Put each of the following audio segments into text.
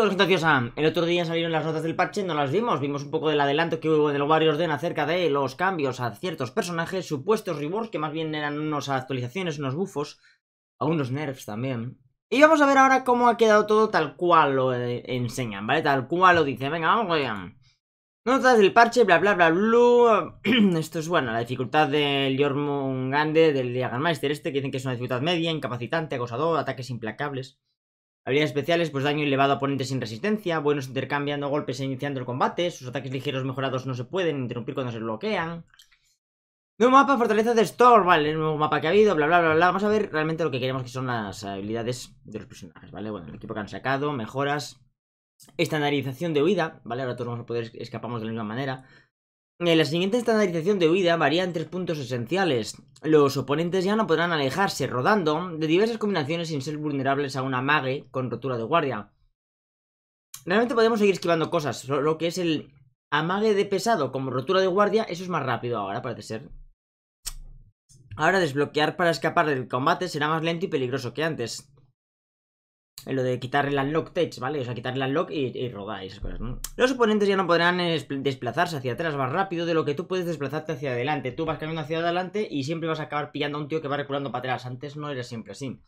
El otro día salieron las notas del parche, no las vimos. Vimos un poco del adelanto que hubo en el Warriors Den acerca de los cambios a ciertos personajes, supuestos rewards, que más bien eran unas actualizaciones, unos bufos, a unos nerfs también. Y vamos a ver ahora cómo ha quedado todo tal cual lo eh, enseñan, ¿vale? Tal cual lo dicen. Venga, vamos, Notas del parche, bla bla bla bla. Esto es bueno, la dificultad del Grande del Diagonmeister, este, que dicen que es una dificultad media, incapacitante, acosador, ataques implacables. Habilidades especiales, pues daño elevado a oponentes sin resistencia, buenos intercambiando golpes e iniciando el combate, sus ataques ligeros mejorados no se pueden interrumpir cuando se bloquean. Nuevo mapa, fortaleza de Storm, vale, el nuevo mapa que ha habido, bla, bla, bla, bla. Vamos a ver realmente lo que queremos que son las habilidades de los personajes, ¿vale? Bueno, el equipo que han sacado, mejoras, estandarización de huida, ¿vale? Ahora todos vamos a poder escapamos de la misma manera la siguiente estandarización de huida varía en tres puntos esenciales. Los oponentes ya no podrán alejarse rodando de diversas combinaciones sin ser vulnerables a un amague con rotura de guardia. Realmente podemos seguir esquivando cosas, lo que es el amague de pesado como rotura de guardia, eso es más rápido ahora, parece ser. Ahora desbloquear para escapar del combate será más lento y peligroso que antes lo de quitarle el unlock ¿vale? O sea, quitar el unlock y, y esas cosas, ¿no? Los oponentes ya no podrán desplazarse hacia atrás más rápido de lo que tú puedes desplazarte hacia adelante. Tú vas caminando hacia adelante y siempre vas a acabar pillando a un tío que va reculando para atrás. Antes no era siempre así.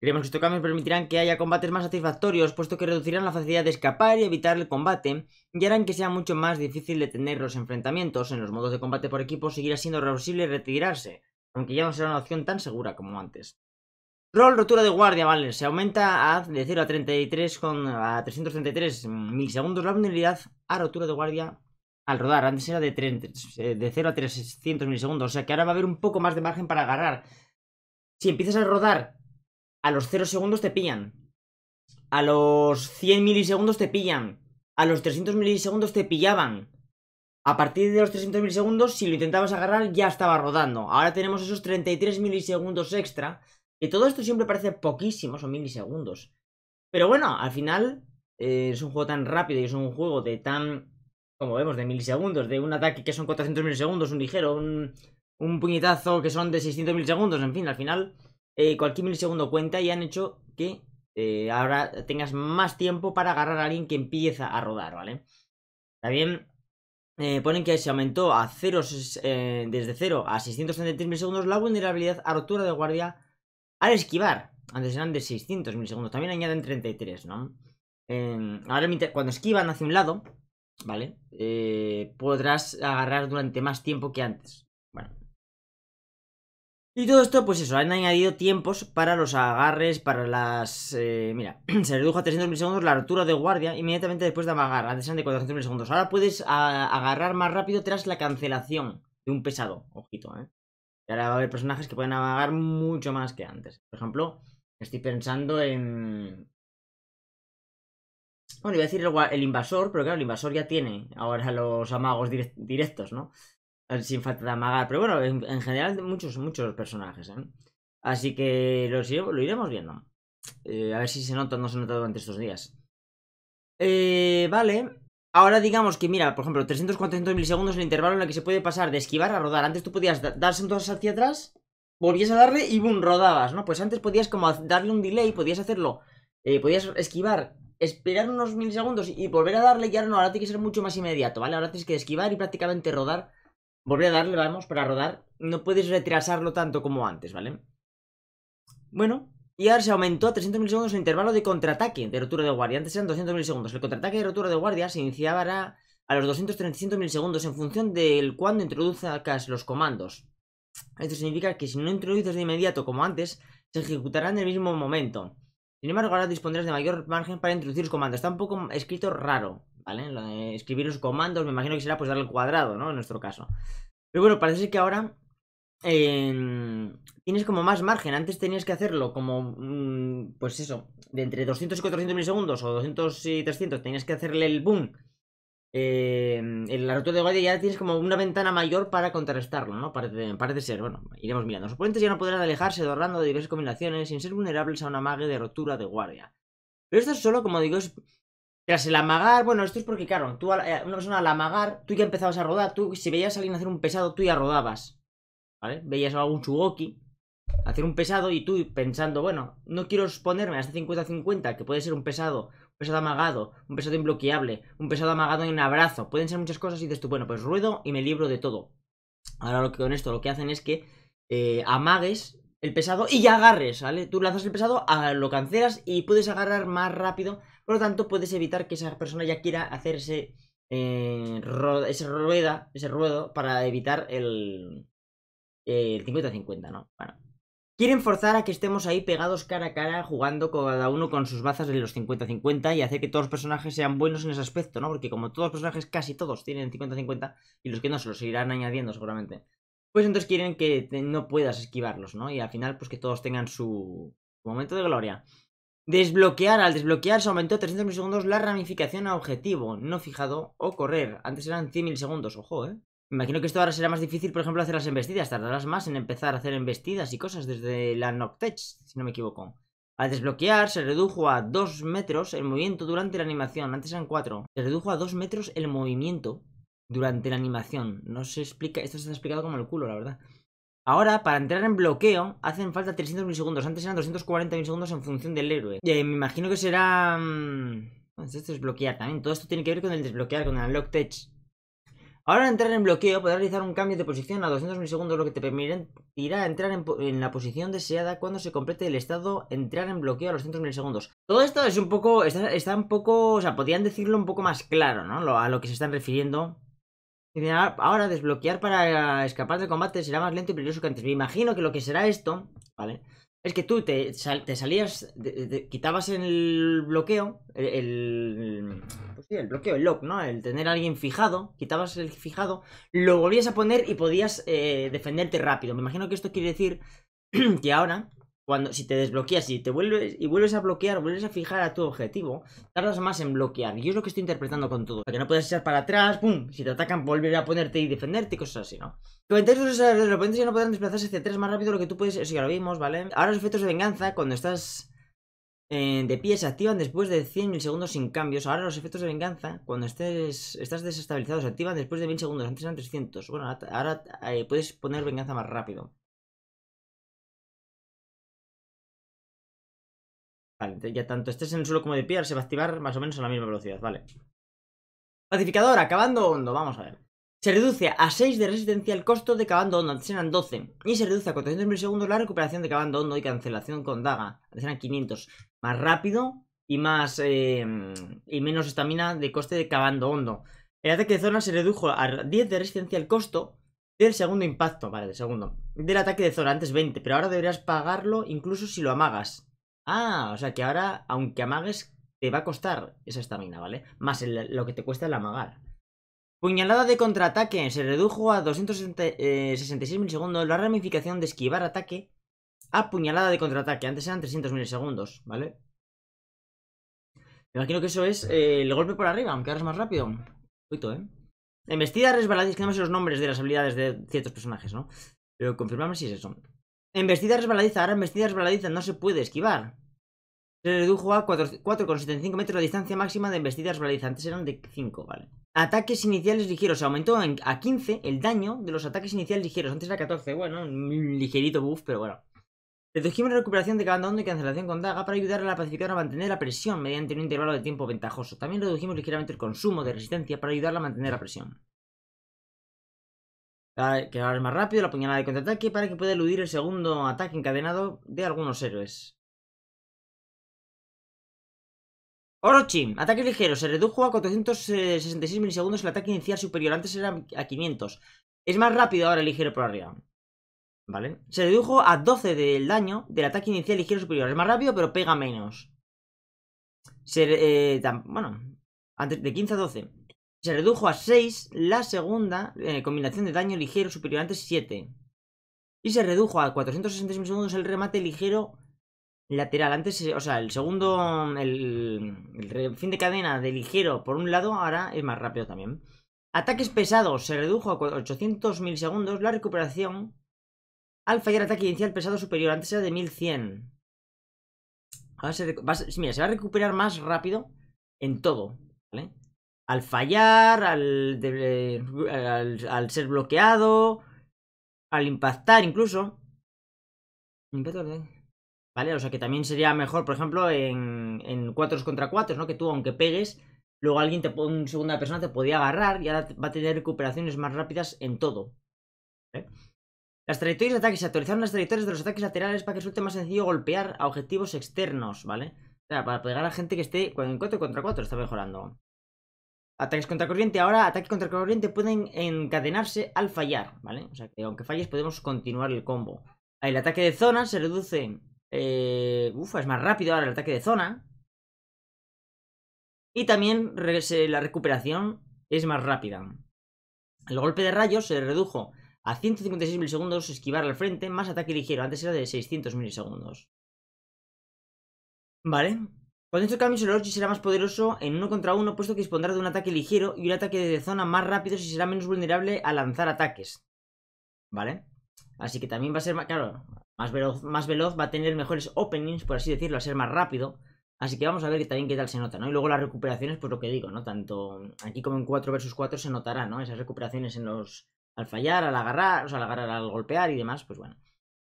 Creemos que estos cambios permitirán que haya combates más satisfactorios, puesto que reducirán la facilidad de escapar y evitar el combate, y harán que sea mucho más difícil detener los enfrentamientos. En los modos de combate por equipo seguirá siendo reversible retirarse, aunque ya no será una opción tan segura como antes rotura de guardia, vale. Se aumenta a, de 0 a 33 con a 333 milisegundos la vulnerabilidad a rotura de guardia al rodar. Antes era de, eh, de 0 a 300 milisegundos. O sea que ahora va a haber un poco más de margen para agarrar. Si empiezas a rodar a los 0 segundos te pillan. A los 100 milisegundos te pillan. A los 300 milisegundos te pillaban. A partir de los 300 milisegundos, si lo intentabas agarrar, ya estaba rodando. Ahora tenemos esos 33 milisegundos extra y todo esto siempre parece poquísimo, son milisegundos. Pero bueno, al final eh, es un juego tan rápido y es un juego de tan, como vemos, de milisegundos, de un ataque que son 400 milisegundos, un ligero, un, un puñetazo que son de 600 milisegundos, en fin, al final eh, cualquier milisegundo cuenta y han hecho que eh, ahora tengas más tiempo para agarrar a alguien que empieza a rodar, ¿vale? También ponen que se aumentó a 0, desde 0 a 633 milisegundos la vulnerabilidad a rotura de guardia al esquivar, antes eran de 600 milisegundos, también añaden 33, ¿no? Em, ahora cuando esquivan hacia un lado, ¿vale? Eh, podrás agarrar durante más tiempo que antes. Bueno. Y todo esto, pues eso, han añadido tiempos para los agarres, para las... Eh, mira, se redujo a 300 milisegundos la altura de guardia inmediatamente después de amagar, antes eran de 400 milisegundos. Ahora puedes agarrar más rápido tras la cancelación de un pesado, ojito, ¿eh? Y ahora va a haber personajes que pueden amagar mucho más que antes. Por ejemplo, estoy pensando en... Bueno, iba a decir el, invasor, pero claro, el invasor ya tiene ahora los amagos directos, ¿no? Eh, sin falta de amagar. Pero bueno, en, general muchos, muchos personajes, ¿eh? Así que lo iremos viendo. Eh, a ver si se nota o no se nota durante estos días. Eh, vale. Ahora digamos que, mira, por ejemplo, 300-400 milisegundos el intervalo en el que se puede pasar de esquivar a rodar. Antes tú podías darse entonces hacia atrás, volvías a darle y boom, rodabas, ¿no? Pues antes podías como darle un delay, podías hacerlo, eh, podías esquivar, esperar unos milisegundos y volver a darle y ahora no, ahora tiene que ser mucho más inmediato, ¿vale? Ahora tienes que esquivar y prácticamente rodar, volver a darle, vamos, para rodar. No puedes retrasarlo tanto como antes, ¿vale? Bueno, y ahora se aumentó a 300 milisegundos el intervalo de contraataque de rotura de guardia. Antes eran 200 milisegundos. El contraataque de rotura de guardia se iniciaba a los 235 segundos milisegundos en función del cuándo introduzcas los comandos. Esto significa que si no introduces de inmediato como antes, se ejecutará en el mismo momento. Sin embargo, ahora dispondrás de mayor margen para introducir los comandos. Está un poco escrito raro, ¿vale? escribir los comandos me imagino que será pues darle el cuadrado, ¿no? En nuestro caso. Pero bueno, parece que ahora Em, tienes como más margen. Antes tenías que hacerlo como, mm, pues eso, de entre 200 y 400 milisegundos o 200 y 300, tenías que hacerle el boom. Em, en la rotura de guardia ya tienes como una ventana mayor para contrarrestarlo, ¿no? Parece, ser, bueno, iremos mirando. Los oponentes ya no podrán alejarse dorando de diversas combinaciones sin ser vulnerables a una amague de rotura de guardia. Pero esto es solo, como digo, es tras el amagar, bueno, esto es porque, claro, tú, eh, una persona al amagar, tú ya empezabas a rodar, tú, si veías a alguien hacer un pesado, tú ya rodabas. ¿vale? Veías algún chugoki hacer un pesado y tú pensando, bueno, no quiero exponerme a este 50-50, que puede ser un pesado, un pesado amagado, un pesado imbloqueable, un pesado amagado en un abrazo, pueden ser muchas cosas y dices tú, bueno, pues ruedo y me libro de todo. Ahora lo que con esto lo que hacen es que eh, amagues el pesado y ya agarres, ¿vale? Tú lanzas el pesado, ah, lo cancelas y puedes agarrar más rápido, por lo tanto puedes evitar que esa persona ya quiera hacer eh, ese rueda, ese ruedo para evitar el, eh, el 50-50, ¿no? Bueno. Quieren forzar a que estemos ahí pegados cara a cara, jugando cada uno con sus bazas de los 50-50 y hacer que todos los personajes sean buenos en ese aspecto, ¿no? Porque como todos los personajes, casi todos tienen 50-50 y los que no se los irán añadiendo seguramente, pues entonces quieren que no puedas esquivarlos, ¿no? Y al final, pues que todos tengan su momento de gloria. Desbloquear. Al desbloquear se aumentó 300 segundos la ramificación a objetivo, no fijado, o correr. Antes eran 100 segundos, ojo, ¿eh? Me imagino que esto ahora será más difícil, por ejemplo, hacer las embestidas. Tardarás más en empezar a hacer embestidas y cosas desde la Noctech, si no me equivoco. Al desbloquear se redujo a 2 metros el movimiento durante la animación. Antes eran 4. Se redujo a 2 metros el movimiento durante la animación. No se explica... Esto se ha explicado como el culo, la verdad. Ahora, para entrar en bloqueo, hacen falta 300 milisegundos. Antes eran 240 milisegundos en función del héroe. y eh, me imagino que será... Mm, pues esto es desbloquear también. Todo esto tiene que ver con el desbloquear, con la unlock Ahora entrar en bloqueo podrá realizar un cambio de posición a 200 milisegundos, lo que te permitirá entrar en, la posición deseada cuando se complete el estado entrar en bloqueo a los 200 milisegundos. Todo esto es un poco, está, un poco, o sea, podrían decirlo un poco más claro, ¿no? a lo que se están refiriendo. Ah, ahora desbloquear para escapar del combate será más lento y peligroso que antes. Me imagino que lo que será esto, ¿vale? vale es que tú te, salías, quitabas el bloqueo, pues el, bloqueo, el lock, ¿no? El tener a alguien fijado, quitabas el fijado, lo volvías a poner y podías eh, defenderte rápido. Me imagino que esto quiere decir que ahora cuando si te desbloqueas y te vuelves y vuelves a bloquear, vuelves a fijar a tu objetivo, tardas más en bloquear. Y es lo que estoy interpretando con todo. Para Que no puedas echar para atrás, ¡pum! Si te atacan, volver a ponerte y defenderte y cosas así, ¿no? Comentarios de eh, los oponentes ya no podrán desplazarse hacia atrás más rápido lo que tú puedes. Eso ya lo vimos, ¿vale? Ahora los efectos de venganza, cuando estás eh, de pie, se activan después de 100.000 segundos sin cambios. Ahora los efectos de venganza, cuando estés, estás desestabilizado, se activan después de 1.000 segundos. Antes eran 300. Bueno, ahora, eh, puedes poner venganza más rápido. Vale, ya tanto estés en el suelo como de piedra se va a activar más o menos a la misma velocidad, vale. Pacificador, acabando hondo, vamos a ver. Se reduce a 6 de resistencia el costo de acabando hondo, antes eran 12. Y se reduce a 400 milisegundos la recuperación de acabando hondo y cancelación con daga. Antes eran 500. Más rápido y más em, y menos estamina de coste de acabando hondo. El ataque de zona se redujo a 10 de resistencia el costo del segundo impacto, vale, del segundo. Del ataque de zona, antes 20, pero ahora deberías pagarlo incluso si lo amagas. Ah, o sea que ahora, aunque amagues, te va a costar esa estamina, ¿vale? Más lo que te cuesta el amagar. Puñalada de contraataque. Se redujo a 266 mil eh, milisegundos la ramificación de esquivar ataque a puñalada de contraataque. Antes eran 300 milisegundos, ¿vale? Me imagino que eso es eh, el golpe por arriba, aunque ahora es más rápido. Cuito, ¿eh? Embestida resbaladiza, que no sé los nombres de las habilidades de ciertos personajes, ¿no? Pero confirmamos si es eso. Embestida resbaladiza, ahora embestida resbaladiza, no se puede esquivar. Se redujo a 4,75 metros la distancia máxima de embestida resbaladiza, antes eran de 5, ¿vale? Ataques iniciales ligeros, aumentó a 15 el daño de los ataques iniciales ligeros, antes era 14, bueno, un ligerito buff, pero bueno. Redujimos la recuperación de cada onda y cancelación con daga para ayudar a la pacificadora a mantener la presión mediante un intervalo de tiempo ventajoso. También redujimos ligeramente el consumo de resistencia para ayudarla a mantener la presión que ahora es más rápido, la puñalada de contraataque para que pueda eludir el segundo ataque encadenado de algunos héroes. Orochi, ataque ligero se redujo a 466 milisegundos el ataque inicial superior, antes era a 500. Es más rápido ahora el ligero por arriba. ¿Vale? Se redujo a 12 del daño del ataque inicial ligero superior. Es más rápido, pero pega menos. Eh, bueno, antes de 15 a 12. Se redujo a 6 la segunda eh, combinación de daño ligero superior antes 7. Y se redujo a 460 segundos el remate ligero lateral. Antes, eh, o sea, el segundo, el, fin de cadena de ligero por un lado, ahora es más rápido también. Ataques pesados se redujo a 800 segundos la recuperación al fallar ataque inicial pesado superior. Antes era de 1100. Ahora mira, se va a recuperar más rápido en todo, ¿vale? al fallar, al, al, ser bloqueado, al impactar incluso. ¿eh? Vale, o sea que también sería mejor, por ejemplo, en, en 4 contra 4, ¿no? Que tú, aunque pegues, luego alguien te una segunda persona te podía agarrar y ahora va a tener recuperaciones más rápidas en todo. ¿eh? Las trayectorias de ataque. Se actualizaron las trayectorias de los ataques laterales para que resulte más sencillo golpear a objetivos externos, ¿vale? O sea, para pegar a gente que esté en 4 contra 4 está mejorando. Ataques contra corriente. Ahora, ataque contra corriente pueden encadenarse al fallar, ¿vale? O sea, que aunque falles podemos continuar el combo. El ataque de zona se reduce... Eh, uf, es más rápido ahora el ataque de zona. Y también la recuperación es más rápida. El golpe de rayos se redujo a 156 milisegundos esquivar al frente más ataque ligero. Antes era de 600 milisegundos. Vale, con estos cambio el Orochi será más poderoso en uno contra uno puesto que dispondrá de un ataque ligero y un ataque de zona más rápido y será menos vulnerable a lanzar ataques. ¿Vale? Así que también va a ser más, claro, más veloz, más veloz, va a tener mejores openings, por así decirlo, a ser más rápido. Así que vamos a ver también qué tal se nota, ¿no? Y luego las recuperaciones, pues lo que digo, ¿no? Tanto aquí como en 4 vs 4 se notará, ¿no? Esas recuperaciones en los... al fallar, al agarrar, o sea, al agarrar, al golpear y demás, pues bueno.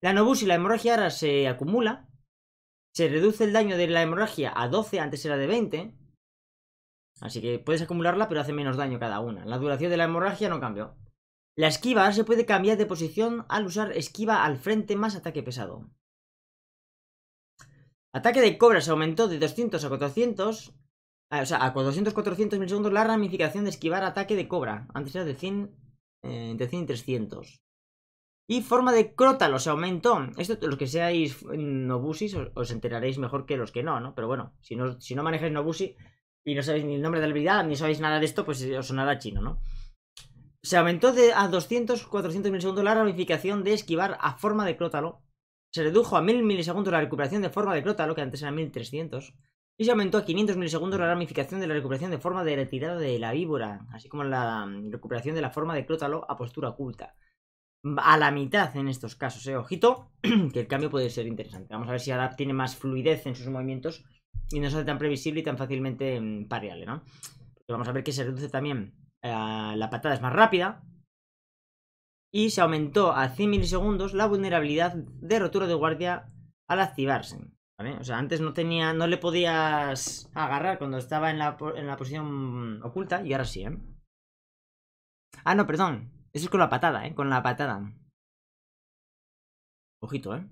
La y la hemorragia ahora se acumula, se reduce el daño de la hemorragia a 12, antes era de 20. Así que puedes acumularla, pero hace menos daño cada una. La duración de la hemorragia no cambió. La esquiva se puede cambiar de posición al usar esquiva al frente más ataque pesado. Ataque de cobra se aumentó de 200 a 400. Eh, o sea, a 400 400 milisegundos la ramificación de esquivar ataque de cobra. Antes era de 100, eh, de 100 300. Y forma de crótalo se aumentó. Esto, los que seáis nobusis, os, enteraréis mejor que los que no, ¿no? Pero bueno, si no, si no manejáis nobusi y no sabéis ni el nombre de la habilidad, ni sabéis nada de esto, pues eh, os sonará chino, ¿no? Se aumentó de a 200, 400 milisegundos la ramificación de esquivar a forma de crótalo. Se redujo a 1000 milisegundos la recuperación de forma de crótalo, que antes era 1300. Y se aumentó a 500 milisegundos la ramificación de la recuperación de forma de retirada de la víbora, así como la mm, recuperación de la forma de crótalo a postura oculta a la mitad en estos casos, ¿eh? Ojito, que el cambio puede ser interesante. Vamos a ver si ahora tiene más fluidez en sus movimientos y no sale tan previsible y tan fácilmente mm, pareable, ¿no? Porque vamos a ver que se reduce también. Eh, la patada es más rápida. Y se aumentó a 100 milisegundos la vulnerabilidad de rotura de guardia al activarse. O sea, antes no tenía, no le podías agarrar cuando estaba en la, en la posición mm, oculta y ahora sí, ¿eh? Ah, no, perdón es con la patada, ¿eh? Con la patada. Ojito, ¿eh?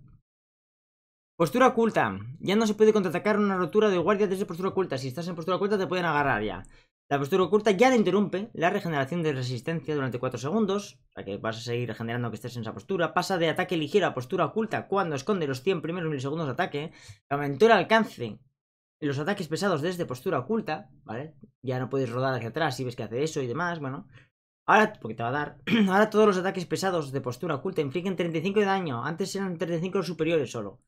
Postura oculta. Ya no se puede contraatacar una rotura de guardia desde postura oculta. Si estás en postura oculta te pueden agarrar ya. La postura oculta ya le interrumpe la regeneración de resistencia durante 4 segundos. O sea que vas a seguir regenerando que estés en esa postura. Pasa de ataque ligero a postura oculta cuando esconde los 100 primeros milisegundos de ataque. Aumentó el alcance los ataques pesados desde postura oculta, ¿vale? Ya no puedes rodar hacia atrás si ves que hace eso y demás, bueno. Ahora, porque te va a dar. Ahora todos los ataques pesados de postura oculta infligen 35 de daño. Antes eran 35 superiores solo.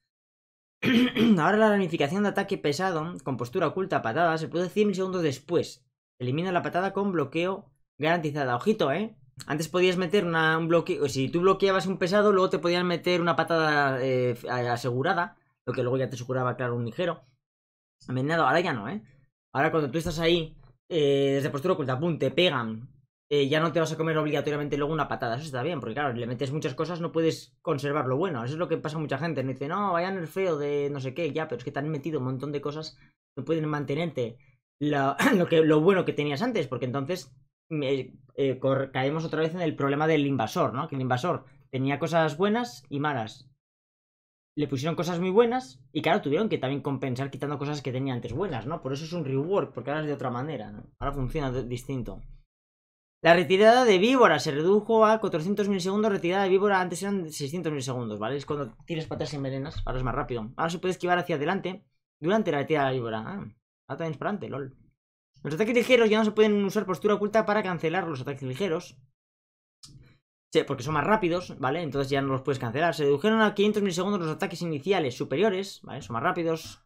Ahora la ramificación de ataque pesado con postura oculta patada se puede puede 100 segundos después. Elimina la patada con bloqueo garantizada. Ojito, ¿eh? Antes podías meter una, un bloqueo. Si tú bloqueabas un pesado, luego te podían meter una patada eh, asegurada. Lo que luego ya te aseguraba, claro, un ligero. amenado Ahora ya no, ¿eh? Ahora cuando tú estás ahí, eh, desde postura oculta, pum, te pegan eh, ya no te vas a comer obligatoriamente luego una patada. Eso está bien, porque claro, le metes muchas cosas, no puedes conservar lo bueno. Eso es lo que pasa a mucha gente. Me dice, no, vayan el feo de no sé qué, ya, pero es que te han metido un montón de cosas, no pueden mantenerte lo, que, lo bueno que tenías antes, porque entonces mm, eh, eh, caemos otra vez en el problema del invasor, ¿no? Que el invasor tenía cosas buenas y malas. Le pusieron cosas muy buenas y claro, tuvieron que también compensar quitando cosas que tenía antes buenas, ¿no? Por eso es un rework, porque ahora es de otra manera, ¿no? Ahora funciona distinto. La retirada de víbora se redujo a 400 milisegundos. Retirada de víbora antes eran 600 milisegundos, ¿vale? Es cuando tienes patas en venenas. Ahora es más rápido. Ahora se puede esquivar hacia adelante durante la retirada de víbora. Ah, ahora también es para adelante, lol. Los ataques ligeros ya no se pueden usar postura oculta para cancelar los ataques ligeros. Sí, porque son más rápidos, ¿vale? Entonces ya no los puedes cancelar. Se redujeron a 500 milisegundos los ataques iniciales superiores, ¿vale? Son más rápidos.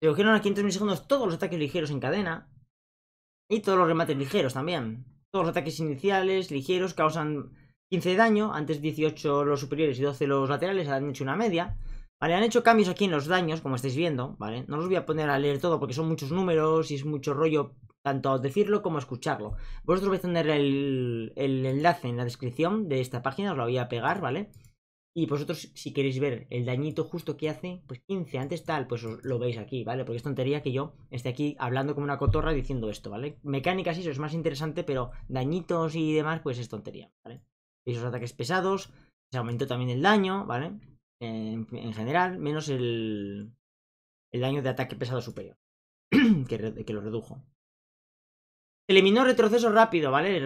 Se redujeron a 500 milisegundos todos los ataques ligeros en cadena. Y todos los remates ligeros también. Todos los ataques iniciales, ligeros, causan 15 de daño, antes 18 los superiores y 12 los laterales, han hecho una media. Vale, han hecho cambios aquí en los daños, como estáis viendo, ¿vale? No los voy a poner a leer todo porque son muchos números y es mucho rollo tanto decirlo como escucharlo. Vosotros vais a tener el, enlace en la descripción de esta página, os lo voy a pegar, ¿vale? Y vosotros, si queréis ver el dañito justo que hace, pues 15 antes tal, pues lo veis aquí, ¿vale? Porque es tontería que yo esté aquí hablando como una cotorra diciendo esto, ¿vale? Mecánicas, eso es más interesante, pero dañitos y demás, pues es tontería, ¿vale? Esos ataques pesados, se aumentó también el daño, ¿vale? En, general, menos el, el daño de ataque pesado superior, que lo redujo. Eliminó retroceso rápido, ¿vale?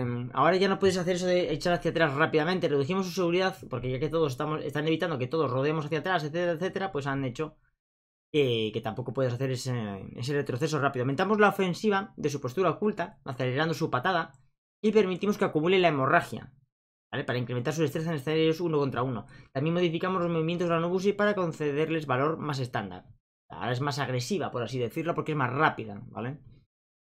Eh, ahora ya no puedes hacer eso de echar hacia atrás rápidamente. Redujimos su seguridad, porque ya que todos estamos, están evitando que todos rodeemos hacia atrás, etcétera, etcétera, pues han hecho que tampoco puedes hacer ese, retroceso rápido. Aumentamos la ofensiva de su postura oculta, acelerando su patada, y permitimos que acumule la hemorragia, ¿vale? Para incrementar su destreza en escenarios uno contra uno. También modificamos los movimientos de la Nobusi para concederles valor más estándar. Ahora es más agresiva, por así decirlo, porque es más rápida, ¿vale?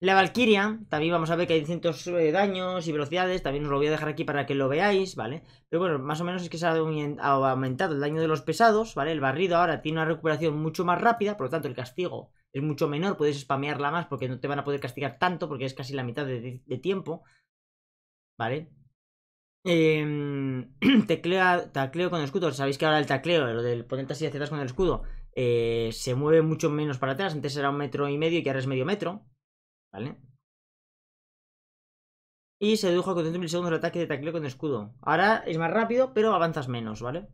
La Valkyria, también vamos a ver que hay distintos de eh, daños y velocidades, también os lo voy a dejar aquí para que lo veáis, ¿vale? Pero bueno, más o menos es que se ha aumentado el daño de los pesados, ¿vale? El barrido ahora tiene una recuperación mucho más rápida, por lo tanto el castigo es mucho menor, puedes spamearla más porque no te van a poder castigar tanto porque es casi la mitad de, tiempo, ¿vale? Em, tacleo con el escudo, sabéis que ahora el tacleo, lo del ponerte así hacia atrás con el escudo, eh, se mueve mucho menos para atrás, antes era un metro y medio y ahora es medio metro, ¿Vale? Y se redujo a 40 milisegundos el ataque de tacleo con escudo. Ahora es más rápido, pero avanzas menos, ¿vale?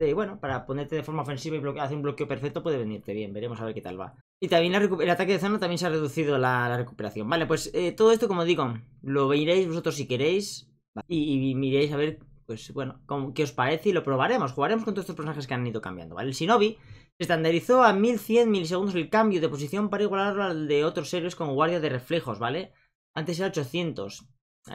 Y bueno, para ponerte de forma ofensiva y hacer un bloqueo perfecto puede venirte bien. Veremos a ver qué tal va. Y también el ataque de Zano también se ha reducido la, recuperación. Vale, pues eh, todo esto, como digo, lo veréis vosotros si queréis. Y, miréis a ver, pues bueno, qué os parece y lo probaremos. Jugaremos con todos estos personajes que han ido cambiando, ¿vale? El Shinobi estandarizó a 1100 milisegundos el cambio de posición para igualarlo al de otros héroes con guardia de reflejos, ¿vale? Antes era 800.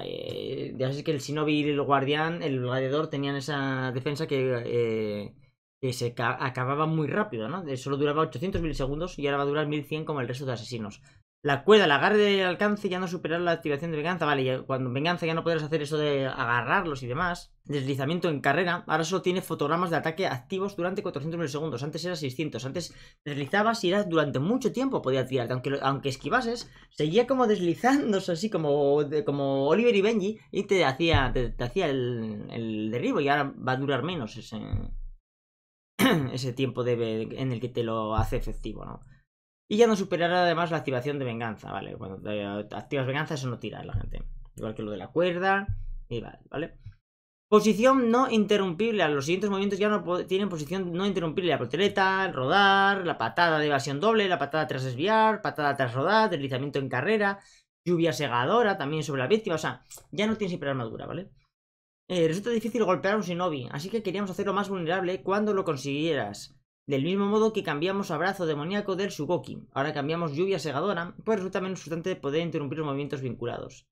Eh, ya sé que el Shinobi y el Guardián, el Gladiador, tenían esa defensa que, eh, que se acababa muy rápido, ¿no? Eh, solo duraba 800 milisegundos y ahora va a durar 1100 como el resto de asesinos. La cuerda, la agarre de alcance ya no superar la activación de venganza. Vale, cuando venganza ya no podrás hacer eso de agarrarlos y demás. Deslizamiento en carrera. Ahora solo tiene fotogramas de ataque activos durante 400 milisegundos. Antes era 600. Antes deslizabas y era durante mucho tiempo podía tirarte. Aunque, aunque esquivases, seguía como deslizándose así como, como Oliver y Benji y te hacía, te, hacía el, derribo. Y ahora va a durar menos ese, ese tiempo en el que te lo hace efectivo, ¿no? Y ya no superará además la activación de venganza, ¿vale? Cuando activas venganza, eso no tira la gente. Igual que lo de la cuerda. Y vale, ¿vale? Posición no interrumpible. Los siguientes movimientos ya no tienen posición no interrumpible. La proteleta, el rodar, la patada de evasión doble, la patada tras desviar, patada tras rodar, deslizamiento en carrera, lluvia segadora también sobre la víctima. O sea, ya no tienes hiperarmadura, ¿vale? Eh, resulta difícil golpear a un shinobi, así que queríamos hacerlo más vulnerable cuando lo consiguieras. Del mismo modo que cambiamos abrazo demoníaco del Sugoki, ahora cambiamos lluvia segadora, pues resulta menos frustrante poder interrumpir los movimientos vinculados.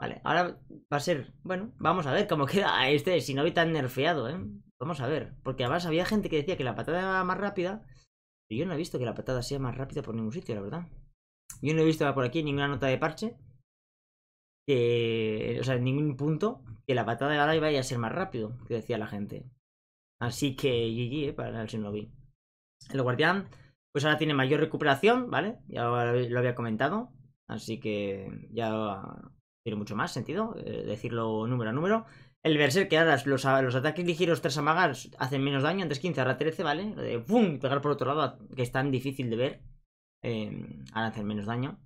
Vale, ahora va a ser... Bueno, vamos a ver cómo queda este Shinobi tan nerfeado, ¿eh? Vamos a ver, porque además había gente que decía que la patada era más rápida, y yo no he visto que la patada sea más rápida por ningún sitio, la verdad. Yo no he visto por aquí ninguna nota de parche, que, o sea, en ningún punto que la patada de ahora vaya a ser más rápido, que decía la gente. Así que GG eh, para el Shinobi. El guardián, pues ahora tiene mayor recuperación, ¿vale? Ya lo había comentado. Así que ya tiene mucho más sentido eh, decirlo número a número. El Berserk, que ahora los, ataques ligeros tres amagar hacen menos daño, antes 15, ahora 13, ¿vale? Eh, pegar por otro lado, que es tan difícil de ver, ahora hacen menos daño.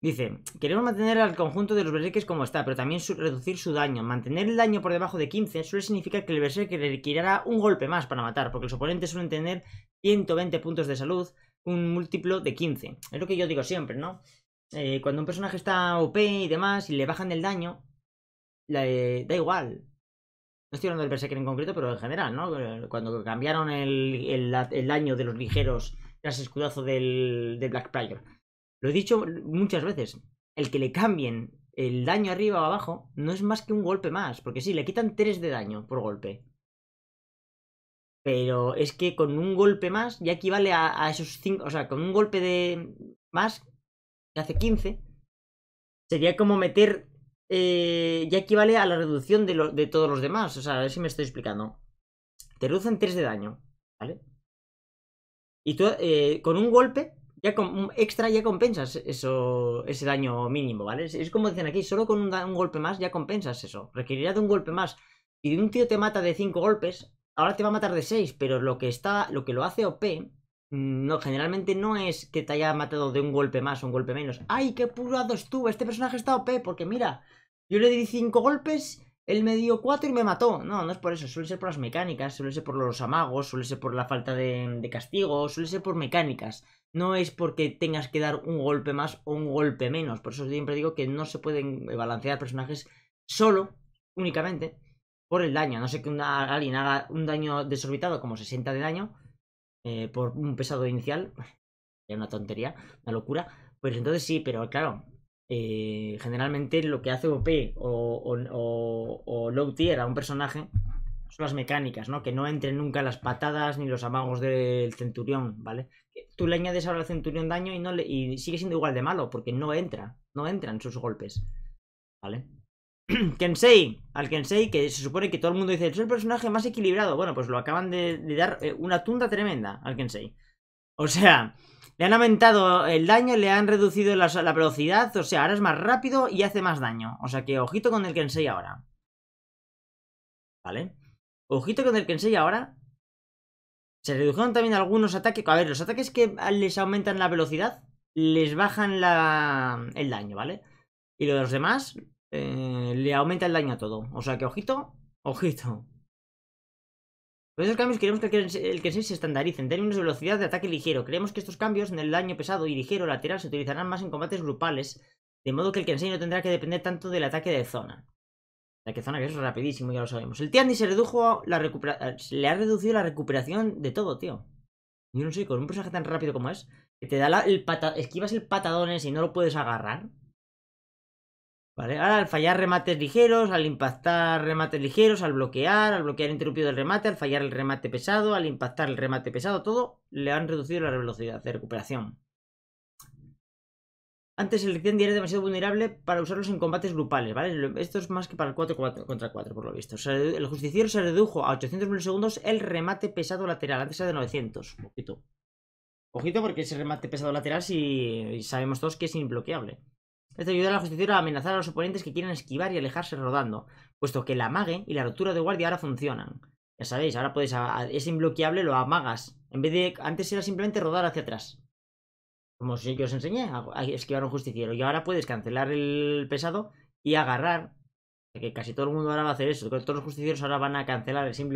Dice, queremos mantener al conjunto de los berserkers como está, pero también reducir su daño. Mantener el daño por debajo de 15 suele significar que el berserker requerirá un golpe más para matar, porque los oponentes suelen tener 120 puntos de salud, un múltiplo de 15. Es lo que yo digo siempre, ¿no? Eh, cuando un personaje está OP y demás, y le bajan el daño, eh, da igual. No estoy hablando del berserker en concreto, pero en general, ¿no? Eh, cuando cambiaron el, daño de los ligeros tras escudazo del, Black Pryor. Lo he dicho muchas veces. El que le cambien el daño arriba o abajo no es más que un golpe más. Porque sí, le quitan 3 de daño por golpe. Pero es que con un golpe más ya equivale a, esos 5. O sea, con un golpe de más que hace 15. Sería como meter. Eh, ya equivale a la reducción de, de todos los demás. O sea, a ver si me estoy explicando. Te reducen 3 de daño, ¿vale? Y tú, eh, con un golpe ya con, mm, extra ya compensas eso, ese daño mínimo, ¿vale? Es, como dicen aquí, solo con un, golpe más ya compensas eso. Requerirá de un golpe más. Si un tío te mata de 5 golpes, ahora te va a matar de 6, pero lo que está, lo que lo hace OP, mm, no, generalmente no es que te haya matado de un golpe más o un golpe menos. ¡Ay, qué purado estuvo! Este personaje está OP, porque mira, yo le di 5 golpes él me dio 4 y me mató. No, no es por eso. Suele ser por las mecánicas, suele ser por los amagos, suele ser por la falta de castigo, suele ser por mecánicas no es porque tengas que dar un golpe más o un golpe menos. Por eso siempre digo que no se pueden eh, balancear personajes solo, únicamente, por el daño. No sé que una, alguien haga un daño desorbitado como 60 de daño eh, por un pesado inicial. Es una tontería, una locura. Pues entonces sí, pero claro, eh, generalmente lo que hace OP o low tier a un personaje son las mecánicas, ¿no? Que no entren nunca las patadas ni los amagos del centurión, ¿vale? Tú le añades ahora al centurión daño y, no le, sigue siendo igual de malo, porque no entra, no entran sus golpes, ¿vale? Kensei, al Kensei, que se supone que todo el mundo dice, es el personaje más equilibrado. Bueno, pues lo acaban de, dar eh, una tunda tremenda al Kensei. O sea, le han aumentado el daño, le han reducido la, la, velocidad, o sea, ahora es más rápido y hace más daño. O sea que ojito con el Kensei ahora. ¿Vale? Ojito con el Kensei ahora. Se redujeron también algunos ataques. A ver, los ataques que les aumentan la velocidad, les bajan el daño, ¿vale? Y los demás, eh, le aumenta el daño a todo. O sea que, ojito, ojito. Con estos cambios queremos que el Kensei se estandarice en términos de velocidad de ataque ligero. Creemos que estos cambios en el daño pesado y ligero lateral se utilizarán más en combates grupales, de modo que el Kensei no tendrá que depender tanto del ataque de zona que zona que es rapidísimo, ya lo sabemos. El Tiandi se redujo la recuperación. Le ha reducido la recuperación de todo, tío. Yo no sé, con un personaje tan rápido como es, que te da el esquivas el patadones y no lo puedes agarrar. Vale, ahora al fallar remates ligeros, al impactar remates ligeros, al bloquear, al bloquear interrumpido el remate, al fallar el remate pesado, al impactar el remate pesado, todo le han reducido la velocidad de recuperación. Antes el selección era demasiado vulnerable para usarlos en combates grupales, ¿vale? Esto es más que para el 4, contra 4, por lo visto. el justiciero se redujo a 800 milisegundos el remate pesado lateral, antes era de 900. Ojito. Ojito porque ese remate pesado lateral si sabemos todos que es inbloqueable. Esto ayuda a la justiciera a amenazar a los oponentes que quieren esquivar y alejarse rodando, puesto que la amague y la rotura de guardia ahora funcionan. Ya sabéis, ahora podéis, es inbloqueable lo amagas. En vez de, antes era simplemente rodar hacia atrás como si que os enseñé, a esquivar un justiciero. Y ahora puedes cancelar el pesado y agarrar, que casi todo el mundo ahora va a hacer eso, todos los justicieros ahora van a cancelar el sin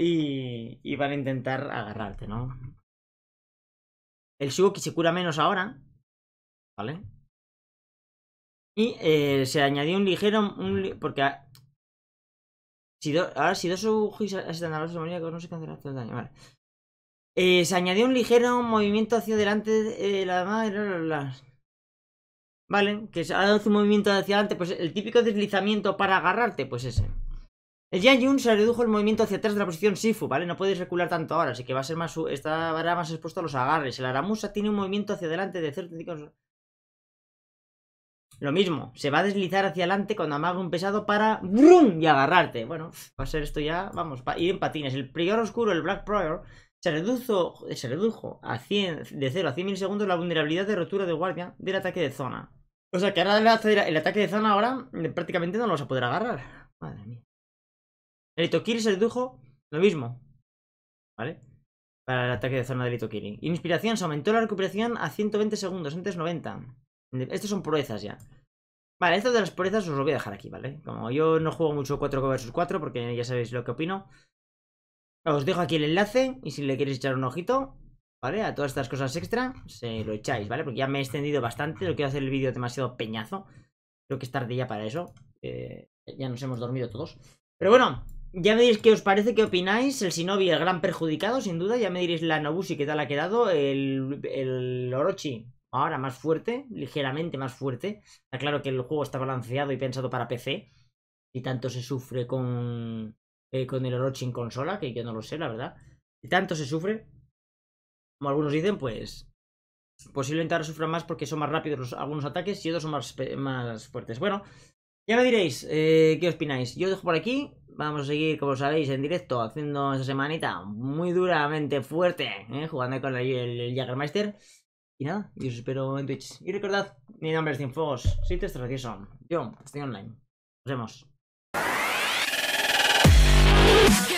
y, y van a intentar agarrarte, ¿no? El que se cura menos ahora, ¿vale? Y eh, se añadió un ligero, porque ah, si dos... ahora si dos Shugoki están a los que no se cancela el daño, vale. Eh, se añadió un ligero movimiento hacia adelante eh, la madre. Vale, que se ha dado un movimiento hacia adelante. Pues el típico deslizamiento para agarrarte, pues ese. El Yayun se redujo el movimiento hacia atrás de la posición Sifu, ¿vale? No puedes recular tanto ahora, así que va a ser más Está más expuesto a los agarres. El Aramusa tiene un movimiento hacia adelante de cierto Lo mismo, se va a deslizar hacia adelante cuando amaga un pesado para ¡brum! y agarrarte. Bueno, va a ser esto ya, vamos, va a ir en patines. El Prior Oscuro, el Black Prior, se redujo, se redujo a 100, de 0 a 100 segundos la vulnerabilidad de rotura de guardia del ataque de zona. O sea que ahora el, ataque de zona ahora mm, prácticamente no lo vas a poder agarrar. Madre mía. El Itokiri se redujo lo mismo. ¿Vale? Para el ataque de zona del Itokiri. Inspiración, se aumentó la recuperación a 120 segundos, antes 90. estas son proezas ya. Vale, esto de las proezas os lo voy a dejar aquí, ¿vale? Como yo no juego mucho 4 vs 4 porque ya sabéis lo que opino. Os dejo aquí el enlace y si le queréis echar un ojito, ¿vale? A todas estas cosas extra, se lo echáis, ¿vale? Porque ya me he extendido bastante, no quiero hacer el vídeo demasiado peñazo. Creo que es tarde ya para eso. ya nos hemos dormido todos. Pero bueno, ya me diréis qué os parece, qué opináis. El Shinobi, el gran perjudicado, sin duda. Ya me diréis la Nobushi, qué tal ha quedado. El, el Orochi, ahora más fuerte, ligeramente más fuerte. Está claro que el juego está balanceado y pensado para PC. Y tanto se sufre con eh, con el Orochi en consola, que yo no lo sé, la verdad. tanto se sufre, como algunos dicen, pues posiblemente ahora sufra más porque son más rápidos los, algunos ataques y otros son más, más fuertes. Bueno, ya me diréis Qué eh, qué opináis. Yo dejo por aquí. Vamos a seguir, como sabéis, en directo, haciendo esa semanita muy duramente fuerte, eh, jugando con el, Jaggermeister. Y nada, Yo os espero en Twitch. Y recordad, mi nombre es Cienfuegos, soy son yo estoy online. Nos vemos. Let's